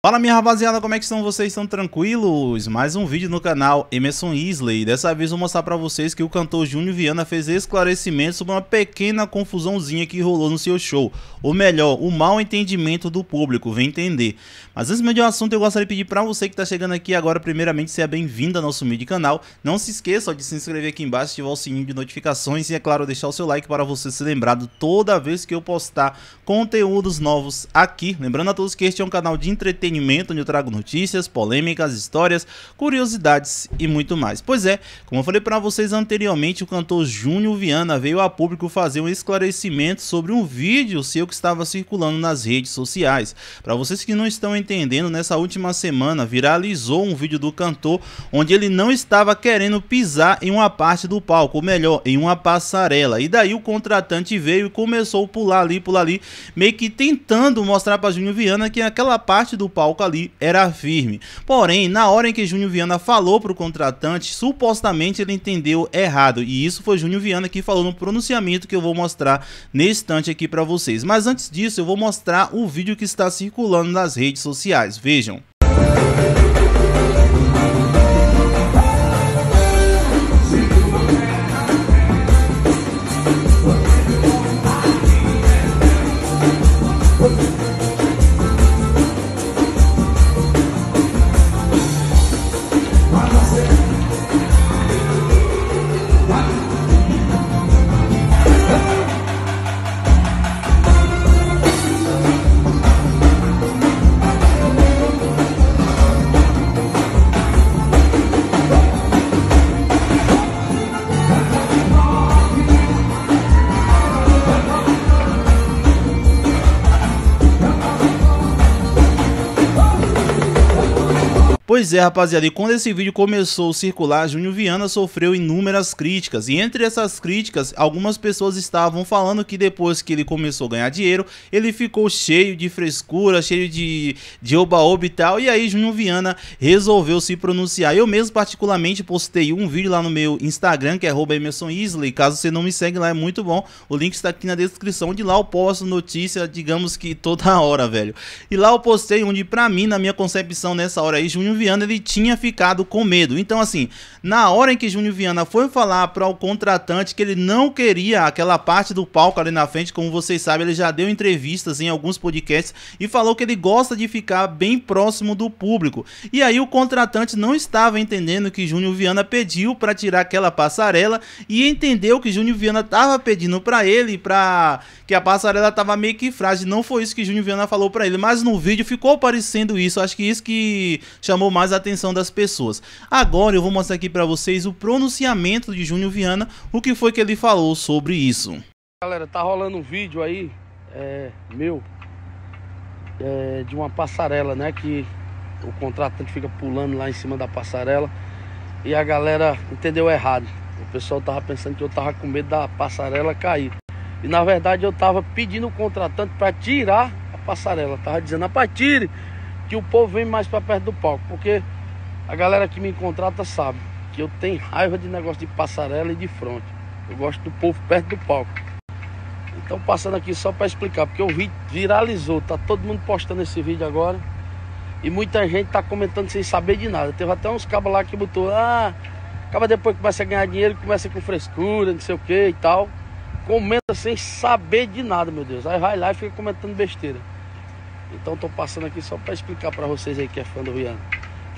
Fala minha rapaziada, como é que estão vocês? Estão tranquilos? Mais um vídeo no canal Emerson Isley. Dessa vez vou mostrar pra vocês que o cantor Júnior Viana fez esclarecimentos sobre uma pequena confusãozinha que rolou no seu show. Ou melhor, o mal entendimento do público, vem entender. Mas antes de um assunto, eu gostaria de pedir pra você que tá chegando aqui agora, primeiramente, seja bem-vindo ao nosso mídia canal. Não se esqueça de se inscrever aqui embaixo, ativar o sininho de notificações e, é claro, deixar o seu like para você ser lembrado toda vez que eu postar conteúdos novos aqui. Lembrando a todos que este é um canal de entretenimento entretenimento, onde eu trago notícias, polêmicas, histórias, curiosidades e muito mais. Pois é, como eu falei para vocês anteriormente, o cantor Júnior Viana veio a público fazer um esclarecimento sobre um vídeo seu que estava circulando nas redes sociais. Para vocês que não estão entendendo, nessa última semana viralizou um vídeo do cantor onde ele não estava querendo pisar em uma parte do palco, ou melhor, em uma passarela. E daí o contratante veio e começou a pular ali, pular ali, meio que tentando mostrar para Júnior Viana que aquela parte do palco ali era firme. Porém, na hora em que Júnior Viana falou para o contratante, supostamente ele entendeu errado. E isso foi Júnior Viana que falou no pronunciamento que eu vou mostrar nesse instante aqui para vocês. Mas antes disso, eu vou mostrar o vídeo que está circulando nas redes sociais. Vejam. Pois é, rapaziada, e quando esse vídeo começou a circular, Júnior Viana sofreu inúmeras críticas, e entre essas críticas, algumas pessoas estavam falando que depois que ele começou a ganhar dinheiro, ele ficou cheio de frescura, cheio de oba-oba e tal, e aí Júnior Viana resolveu se pronunciar. Eu mesmo, particularmente, postei um vídeo lá no meu Instagram, que é @emerson_isley caso você não me segue lá, é muito bom, o link está aqui na descrição, de lá eu posto notícia, digamos que toda hora, velho. E lá eu postei onde, pra mim, na minha concepção, nessa hora aí, Júnior Viana Viana ele tinha ficado com medo. Então, assim, na hora em que Júnior Viana foi falar para o contratante que ele não queria aquela parte do palco ali na frente, como vocês sabem, ele já deu entrevistas em alguns podcasts e falou que ele gosta de ficar bem próximo do público. E aí o contratante não estava entendendo que Júnior Viana pediu para tirar aquela passarela e entendeu que Júnior Viana estava pedindo para ele para que a passarela estava meio que frágil. Não foi isso que Júnior Viana falou para ele, mas no vídeo ficou parecendo isso. Acho que isso que chamou mais a atenção das pessoas. Agora eu vou mostrar aqui para vocês o pronunciamento de Júnior Viana, o que foi que ele falou sobre isso. Galera, tá rolando um vídeo aí, é, meu, é, de uma passarela, né? Que o contratante fica pulando lá em cima da passarela e a galera entendeu errado. O pessoal tava pensando que eu tava com medo da passarela cair. E na verdade eu tava pedindo o contratante para tirar a passarela. tava dizendo, rapaz, tire, que o povo vem mais para perto do palco, porque a galera que me contrata sabe que eu tenho raiva de negócio de passarela e de fronte. Eu gosto do povo perto do palco. Então passando aqui só para explicar, porque o vídeo viralizou, tá todo mundo postando esse vídeo agora. E muita gente tá comentando sem saber de nada. Teve até uns cabos lá que botou, ah, acaba depois que começa a ganhar dinheiro, começa com frescura, não sei o que e tal. Comenta sem saber de nada, meu Deus. Aí vai lá e fica comentando besteira. Então estou passando aqui só para explicar para vocês aí que é fã do Rihanna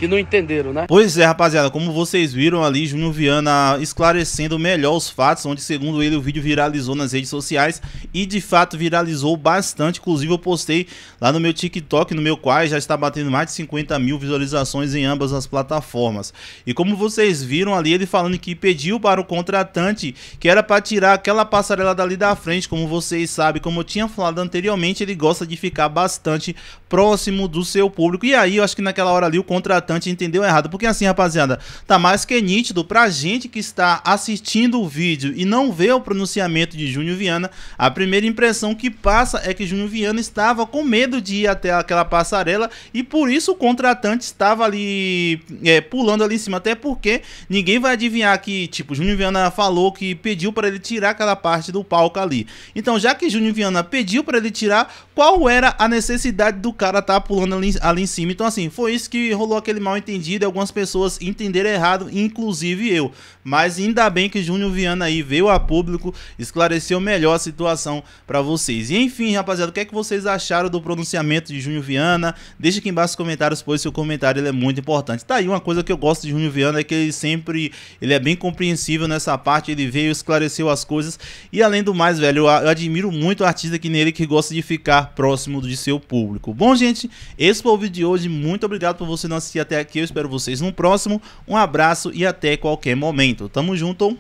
que não entenderam, né? Pois é, rapaziada, como vocês viram ali, Júnior Viana esclarecendo melhor os fatos, onde segundo ele o vídeo viralizou nas redes sociais e de fato viralizou bastante, inclusive eu postei lá no meu TikTok, no meu qual já está batendo mais de 50 mil visualizações em ambas as plataformas. E como vocês viram ali, ele falando que pediu para o contratante que era para tirar aquela passarela dali da frente, como vocês sabem, como eu tinha falado anteriormente, ele gosta de ficar bastante próximo do seu público. E aí, eu acho que naquela hora ali o contratante importante, entendeu errado. Porque assim, rapaziada, tá mais que nítido pra gente que está assistindo o vídeo e não vê o pronunciamento de Júnior Viana, a primeira impressão que passa é que Júnior Viana estava com medo de ir até aquela passarela e por isso o contratante estava ali é, pulando ali em cima, até porque ninguém vai adivinhar que, tipo, Júnior Viana falou que pediu para ele tirar aquela parte do palco ali. Então, já que Júnior Viana pediu para ele tirar, qual era a necessidade do cara estar tá pulando ali, ali em cima? Então, assim, foi isso que rolou aquele mal entendido e algumas pessoas entenderam errado, inclusive eu. Mas ainda bem que Júnior Viana aí veio a público, esclareceu melhor a situação para vocês. E enfim, rapaziada, o que é que vocês acharam do pronunciamento de Júnior Viana? Deixa aqui embaixo nos comentários, pois seu comentário ele é muito importante. Tá aí uma coisa que eu gosto de Júnior Viana é que ele sempre ele é bem compreensível nessa parte, ele veio esclareceu as coisas. E além do mais, velho, eu, eu admiro muito o artista que nele que gosta de ficar próximo de seu público. Bom, gente, esse foi o vídeo de hoje. Muito obrigado por você não assistir até aqui. Eu espero vocês no próximo. Um abraço e até qualquer momento. Tamo junto.